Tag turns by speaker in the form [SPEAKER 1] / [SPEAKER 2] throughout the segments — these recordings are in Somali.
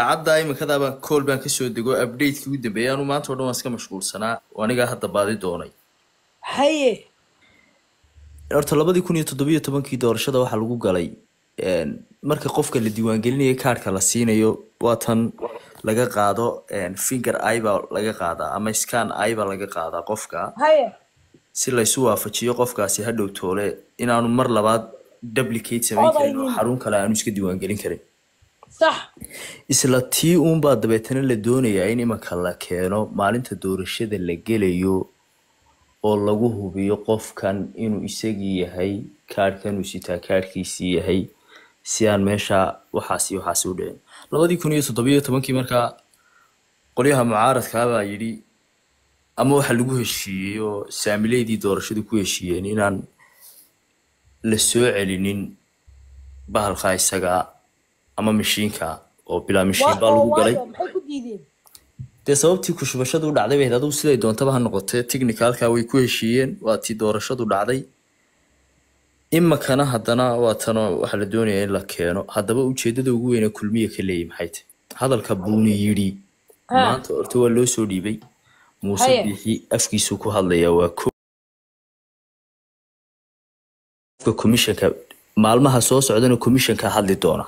[SPEAKER 1] saacadda iminkadaaba kool baan kasoo dego abdhatekii ugu dambeeyay anu maanta o dhan waan iska mashquulsanaa oo anigaa hadda baadi doonay haye horta labadii kun iyo toddobiyo tobankii doorashada waxaa lagu galay marka qofka la diiwaangelinayo kaarhka la siinayo waa tan laga qaado finger i baa laga qaadaa ama scan i baa laga qaadaa qofka si laysu waafajiyo qofkaasi hadhow toole inaanu mar labaad duplicate samayn karin oo xarun kale aanu iska diiwaangelin karin isla tii uunbaa dabeetana la doonayaa in imanka la keeno maalinta doorashada la gelayo oo lagu hubiyo qofkan inuu isagii yahay uu sitaa kaarhkiisii yahay si aan meesha waxaasi waxaasi u dhicin labadii kun iyo toddobiyo tobankii markaa qolyaha mucaaradkaabaa yidhi ama waxaa lagu heshiiyey oo saamileydii doorashadu ku heshiiyeen inaan la soo celinin bahalkaa isagaa ama mashiinka oo bilaa mashiin baa lagu galay dee sababtii kushubashadu dhacday bay aduu siday doontaba ha noqotee technicalka way ku heshiiyeen waa tii doorashadu dhacday imakana haddana waatan waxaa la doonayaa in la keeno haddaba ujeedada ugu weyne kulmiya ka leeyi maxay tahy hadalka buuni yidhi maanta orta waa loo soo dhiibay muuse biixi afkiisu ku hadlaya waa komishanka maalmaha soo socdana komishanka hadli doona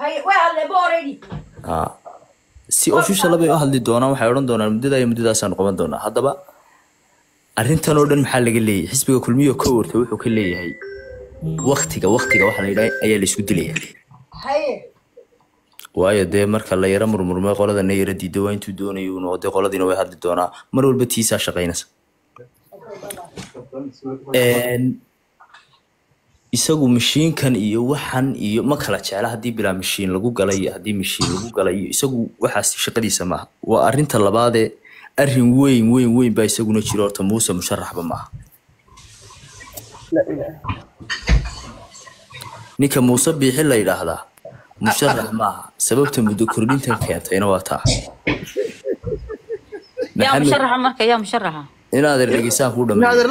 [SPEAKER 2] Ah,
[SPEAKER 1] si official bay u hadli doonaan waxay odhan doonaan muddada iyo muddadaasaan qaban doonaa haddaba arrintan oo dhan maxaa laga leeyahay xisbiga kulmiyo ka warta wuxuu ka leeyahay waktiga waktiga waxa la yidhaha ayaa laysku dilaya waayo dee marka la yaro murmurmay qoladana yaro diido waa intuu doonayo uu noqday qoladiina way hadli doonaa mar walba tiisaa shaqaynaysa isagu mashiinkan iyo waxan iyo ma kala jecla haddii bilaa mashiin lagu galay iyo haddii mashiin lagu gala iyo isagu waxaas shaqadiisa maaha waa arinta labaadee arin weyn weyn weyn baa isaguna jiro horta muuse musharaxba maaha ninka muuse biixi la yidhaahdaa musharax maaha sababta muddo kordhintan keentayna waa taa
[SPEAKER 2] yaa musharaxa marka yaa musharaxa ina adeer dhegeysaan kuu dhammeeyo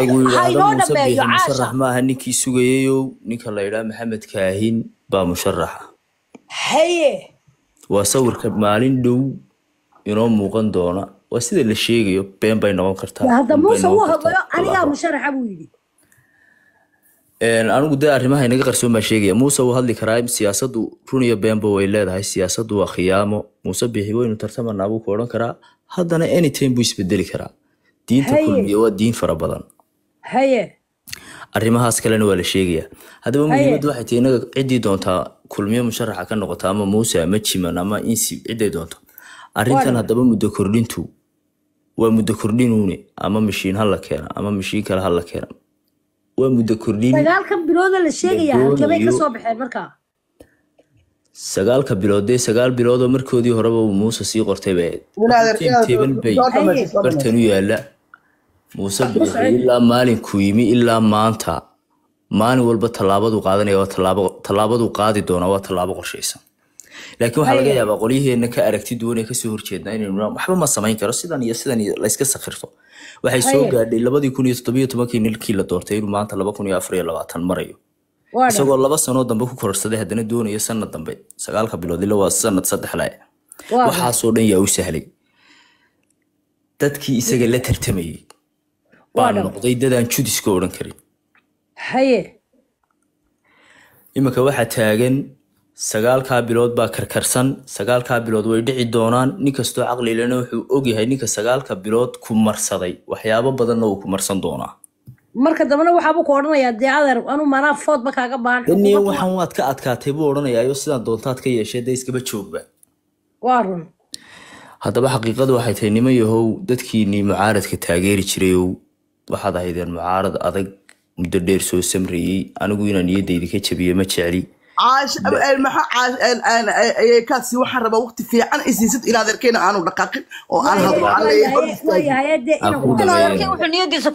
[SPEAKER 2] lagu yidhaahdo muuse musharax
[SPEAKER 1] maaha ninkii sugayayow ninka la yidhaha maxamed kaahin baa musharaxa
[SPEAKER 2] haye
[SPEAKER 1] waa sawirka maalin dhow inoo muuqan doona waa sida la sheegayo been bay noqon kartaa
[SPEAKER 2] hadda musharaxa buu yidhi
[SPEAKER 1] anigu dee arrimaha inaga qarsoon sheegaya muuse wuu hadli karaa siyaasadu runiyo beenba way leedahay siyaasadu waa khiyaamo muuse bixi weynu tartamana buu ku odhan karaa haddana anytime buu isbedeli karaa diinta kulmiya waa diin fara badan arrimahaas kalena waa la sheegayaa haddaba muhiimaddu waxay tahay inaga ciddii doontaa kulmiyo musharaxa ka noqota ama muuse ama jiman ama insi cidday doonto arrintan haddaba muddo kordhintu waa muddo kordhinuune ama mashiin hala keena ama mashiin kale hala keena waa muddo kordhin sagaalka
[SPEAKER 2] bilood la sheegaya halkabay ka baxeen markaa
[SPEAKER 1] sagaalka bilood dee sagaal biloodoo markoodii horeba uu muuse sii qortay bateban bay bartan u yaala muuse buuxay ilaa maalinku yimi ilaa maanta maalin walba tallaabaduu qaadanaya waa tallaabadu qaadi doona waa tallaabo qorshaysan laakiin waxaa laga yaabaa qolyaheena ka aragti duwan ee kasoo horjeedna inaynu waxba ma samayn karo sidan iyo sidan layska sakhirto
[SPEAKER 2] waxay soo gaadhay
[SPEAKER 1] labadii kun iyo toddobiyo tobankii nilkii la doortay inuu maanta laba kun iyo afar iyo labaatan marayo isagoo laba sanoo dambe ku kororsaday haddana doonayo sanad dambe sagaalka bilood ila waa sanad saddexle waxaasoo dhan yaa u sahlay dadkii isaga la tartamayay baa noqday dadaan judiska odhan karin haye iminka waxaa taagan sagaalkaa bilood baa karkarsan sagaalkaa bilood way dhici doonaan nin kastoo caqlilena wuxuu ogyahay ninka sagaalka bilood ku marsaday waxyaabo badanna uu ku marsan doonaa
[SPEAKER 2] marka dambena waxaabuu ku odhanayaa dee anu maanaa foodba kaaga baahanniyo
[SPEAKER 1] waxaan waad ka adkaatay buu odhanayaayo sidaan doontaad ka yeeshee dee iskaba joogba waa run haddaba xaqiiqadu waxay tahay nimo yahow dadkiinnii mucaaradka taageeri jirayow waxaad ahaydeen mucaarad adag muddo dheer soo samreeyey anigu inaan niyadeydi ka jabiye ma jecli
[SPEAKER 2] kasi waxaan rabaa waqti fiican isiisid ilaa adeerkeena aanu dhaqaaqin oo aan hadloniyadiisa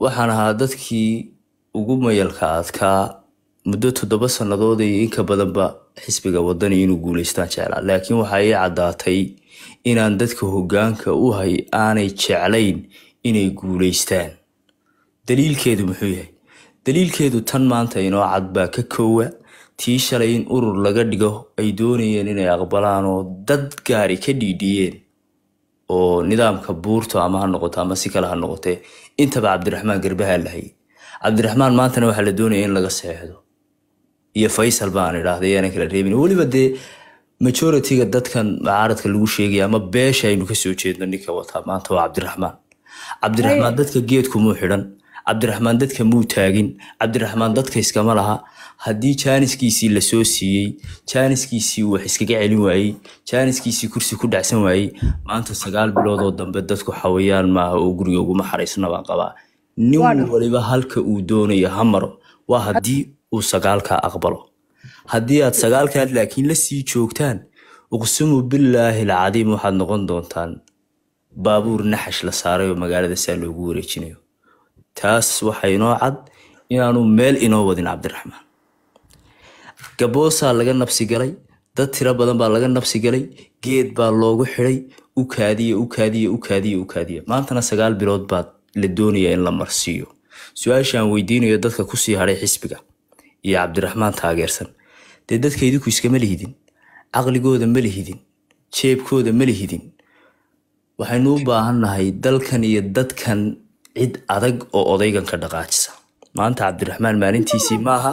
[SPEAKER 1] waxaan ahaa dadkii ugu mayalka adkaa muddo toddoba sannadood iyo inka badanba xisbiga wadani inuu guulaystaan jeclaa laakiin waxaa ii caddaatay inaan dadka hogaanka u hay aanay jeclayn inay guulaystaan daliilkeedu muxuu yahay daliilkeedu tan maanta inoo cad baa ka koowa tii shalay in urur laga dhigo ay doonayeen inay aqbalaan oo dad gaari ka dhiidhiyeen oo nidaamka buurto ama ha noqoto ama si kale ha noqotee intaba cabdiraxmaan garbahaa lahayay cabdiraxmaan maantana waxaa la doonaya in laga seexdo iyo faysal baan idhaahda yaana kala reebin weliba dee majoritiga dadkan mucaaradka lagu sheegaya ama beesha aynu kasoo jeedno ninka wataa maanta waa cabdiraxmaan cabdiraxmaan dadka geedku muu xidhan cabdiraxmaan dadka muu taagin cabdiraxmaan dadka iskama laha haddii jaaniskiisii lasoo soo siiyey jaaniskiisii wax iskaga celin waayey jaaniskiisii kursi ku dhacsan waayey maanta sagaal biloodoo dambe dadku xawayaan maaha oo guriga uguma xaraysna qabaa nin waliba halka uu doonayo ha maro waa haddii uu sagaalka aqbalo haddii aad sagaalkan laakiin la sii joogtaan uqsimu bilaahi alcadiim waxaad noqon doontaan baabuur naxash la saaray oo magaalada saa loogu wareejinayo taas waxaa inoo cad inaanu meel inoo wadin cabdiraxmaan gaboosaa laga nabsi galay dad tiro badan baa laga nabsi galay geed baa loogu xidhay ukaadiya ukaadiya ukaadiya ukaadiya maantana sagaal bilood baa la doonayaa in la marsiiyo su-aashaan weydiinayo dadka kusii hadhay xisbiga iyo cabdiraxmaan taageersan dee dadka idinku iskama lihidin caqligooda ma lihidin jeebkooda ma lihidin waxaynu u baahannahay dalkan iyo dadkan cid adag oo odaygan ka dhaqaajisa maanta cabdiraxmaan maalintiisii maaha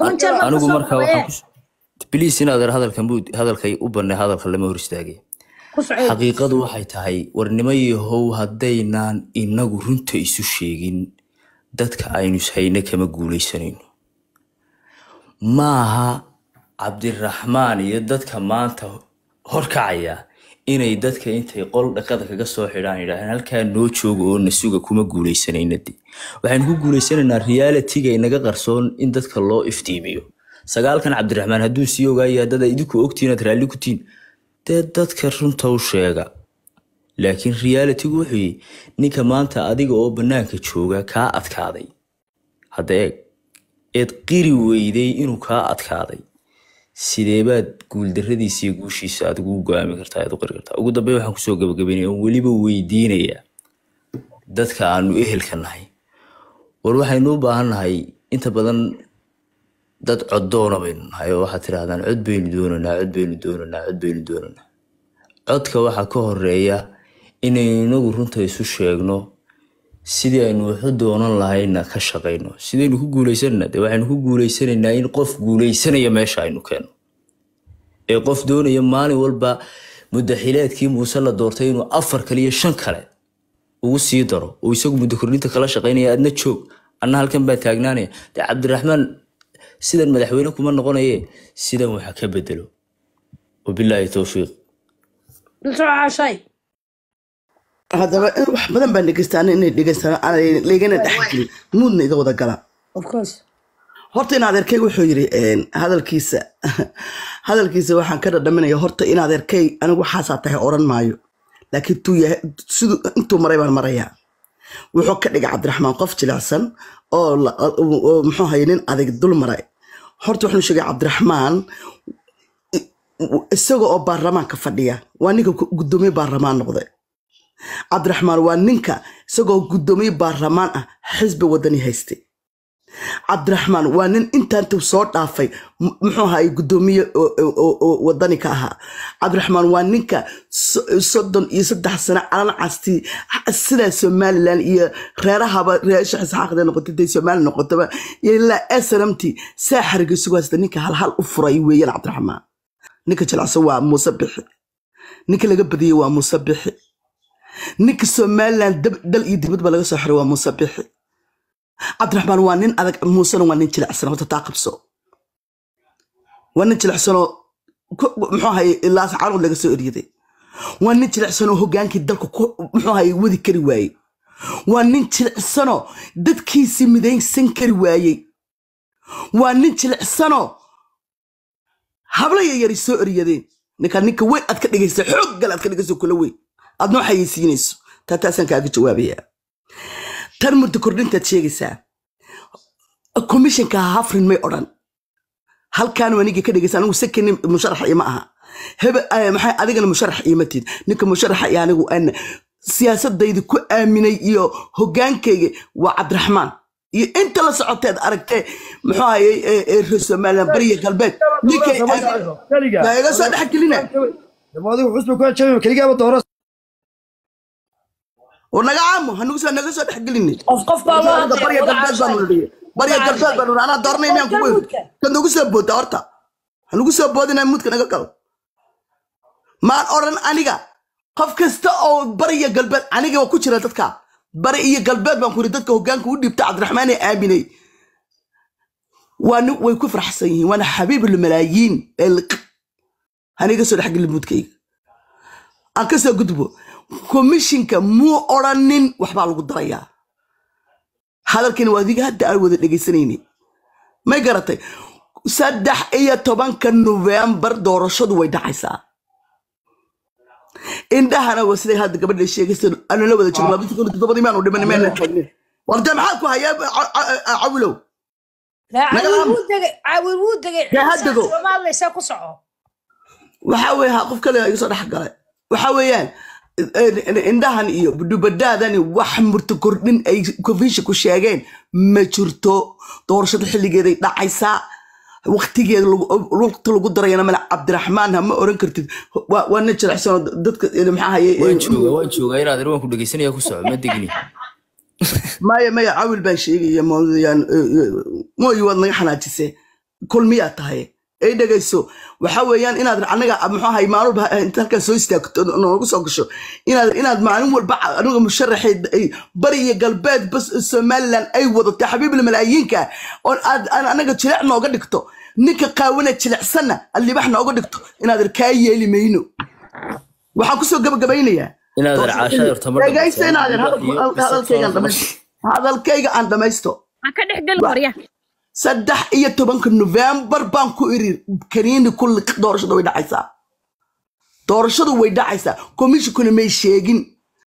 [SPEAKER 2] anigu marka
[SPEAKER 1] bliis inaad er hadalka hadalkay u banne hadalka lama hor istaagay xaqiiqadu waxay tahay warnimo yahow haddaynaan inagu runta isu sheegin dadka aynu ishayna kama guulaysanayno maaha cabdiraxmaan iyo dadka maanta horkacaya inay dadka intay qol dhaqada kaga soo xidhaan yidhaaheen halkaa noo jooga oo nasuga kuma guuleysanayna waxaynu ku guuleysanaynaa realitiga inaga qarsoon in dadka loo iftiimiyo sagaalkan cabdiraxmaan hadduu sii ogaayo haddada idinku ogtiin raalli ku tihiin dee dadka runta u sheega laakiin realitigu wuxuu yihi ninka maanta adiga oo bannaanka jooga kaa adkaaday hadda eeg eed qiri weyday inuu kaa adkaaday sideebaad guuldaradiisiiyo guushiisa aad ugu go-aami kartaa aad u qori kartaa ugu dambeyn waxaan kusoo gabagabeynaya oo weliba weydiinaya dadka aanu ehelka nahay war waxaynu u baahan nahay inta badan dad coddoona baynu nahay oo waxaad tidhahdaan cod baynu doonanaa cod baynu doonanaa cod baynu doonanaa codka waxaa ka horeeya inaynu inagu runta isu sheegno sidii aynu waxu doonan lahayna ka shaqayno sidaynu ku guuleysanana dee waxaynu ku guuleysanaynaa in qof guuleysanaya meesha aynu keeno ee qof doonaya maalin walba muddaxileedkii muuse la doortay inuu afar kale iyo shan kale ugu sii daro oo isagu muddakorniinta kala shaqaynaya aadna joog anna halkan baa taagnaanaya dee cabdiraxmaan sidan madaxweyne kuma noqonaye sidan waxa ka bedelo wabilaahi
[SPEAKER 2] towfiiq haddaba eh, wax badan baan dhegeystaan inay dhegeystaan laygana dhexgelin muudna iga wada gala horta in adeerkay wuxuu yiri hadalkiisa hadalkiisa waxaan ka dhadhaminaya horta in adeerkay anigu waxaasaa tahay oran maayo laakiin tuu yahay intuu maray baan marayaa wuxuu ka dhigay cabdiraxmaan qof jilicsan oo muxuu haye nin adag dul maray horta wuxuu sheegay cabdiraxmaan isaga oo baarlamaanka fadhiya waa ninka guddoomiye baarlamaan noqday cabdiraxmaan waa ninka isagoo guddoomiye baarlamaan ah xisbi wadani haystay cabdiraxmaan waa nin intaantu soo dhaafay muxuu ahaa guddoomiye wadani ka ahaa cabdiraxmaan waa ninka soddon iyo saddex sano calan castii sidaa somalilan iyo reerahaba reesha xisxaaqda noqotay intay somali noqotaba iyo ilaa esramti saa xariga isugu haysta ninka halhal u furay weeyaan cabdiraxmaan ninka jalacsan waa muuse bixi ninka laga badiyey waa muuse bixi ninka somalilan dal iyo dibadba laga soo xiray waa muuse bixi cabdiraxmaan waa nin adag muusena waa nin jilicsan horta taa qabso waa nin jilicsanoo muxuu ahaye ilaa carood laga soo eryaday waa nin jilicsanoo hoggaankii dalka muxuu ahaye wadi kari waayey waa nin jilicsanoo dadkiisii midaysan kari waayey waa nin jilicsanoo habla yaryari soo eryadeen ninka ninka wey aad ka dhigaysa xoog gal aad ka dhigayso kula wey aad noo xayeysiinayso kaaga jawaabaya tan muddo kordhintaad sheegaysaa commissionka hafrin may odhan halkaanu anigii ka dhegaysa anigu sekeni musharax ima aha maxay adigana musharax iima ninka musharaxa iyo anigu ana siyaasadayda ku aaminay iyo hogaankayga waa cabdiraxmaan iyo inta la socoteed aragtee muxuu ahaye reer somaliland bariya galbeed ninkay iga soo dhexgelina ونجا عمو هنوسا نجسا تحقلني أفقف بالله بريا جرداد بانوري بريا جرداد بانوري أنا دارنا إني أقول كان نجسا بود أرتا هنجسا بود إني موت كنا كاو ما أورن أنيجا قف كستا أو بريا جلبات أنيجا وكوتشرة تتكا بريا جلبات بانكوري تتكا وكان كودي بتاع عبد الرحمن آميني وأنا ويكفر حسين وأنا حبيب الملايين الق هنيجا سود حق الموت كي أنا كسر قدبه komishinka muu odrhanin waxbaa lagu darayaa hadalkina waa adiga hadda aan wada dhegaysanayni may garatay saddex iyo tobanka nofembar doorashadu way dhacaysaa indhahana waa siday hadda gabadha sheegaysa anala wada jognadobadimaanu dhiman meena joognin warda maxaa ku hayaa cawilow waxaa weeye qofka le iga soo dhex galay waxaa weeyaan indhahan iyo dhubadaadani wax murto kordhin ay kofinsha ku sheegeen ma jirto doorashada xilligeeday dhacaysaa waktigeeda waqti lagu darayana male cabdiraxmaan ha ma oran kartid waana jirecsanoo dadka maxaahayewaan maya cawil baan sheegaya mooyi waad naga xanaajise kulmiyaa tahay ay dhegayso waxa weeyaan inaad anaga muxuahay maalint eh, halkaa soo istaagto noogu soo gasho inaad inaad maalin walba aniga musharaxeed ay bariyo galbeed bas eh, somalilan ay wadato xabiibul malaayiinka oon aad anaga jileec nooga dhigto ninka qaawina jilecsana alibax nooga dhigto inaadan kaa yeeli mayno waxaan kusoo gabagabaynayaa hadalkayga aan dhamaysto saddex iyo tobanka novembar baan ku iri kaniini kulli doorashadu way dhacaysaa doorashadu way dhacaysaa komishnkuna may sheegin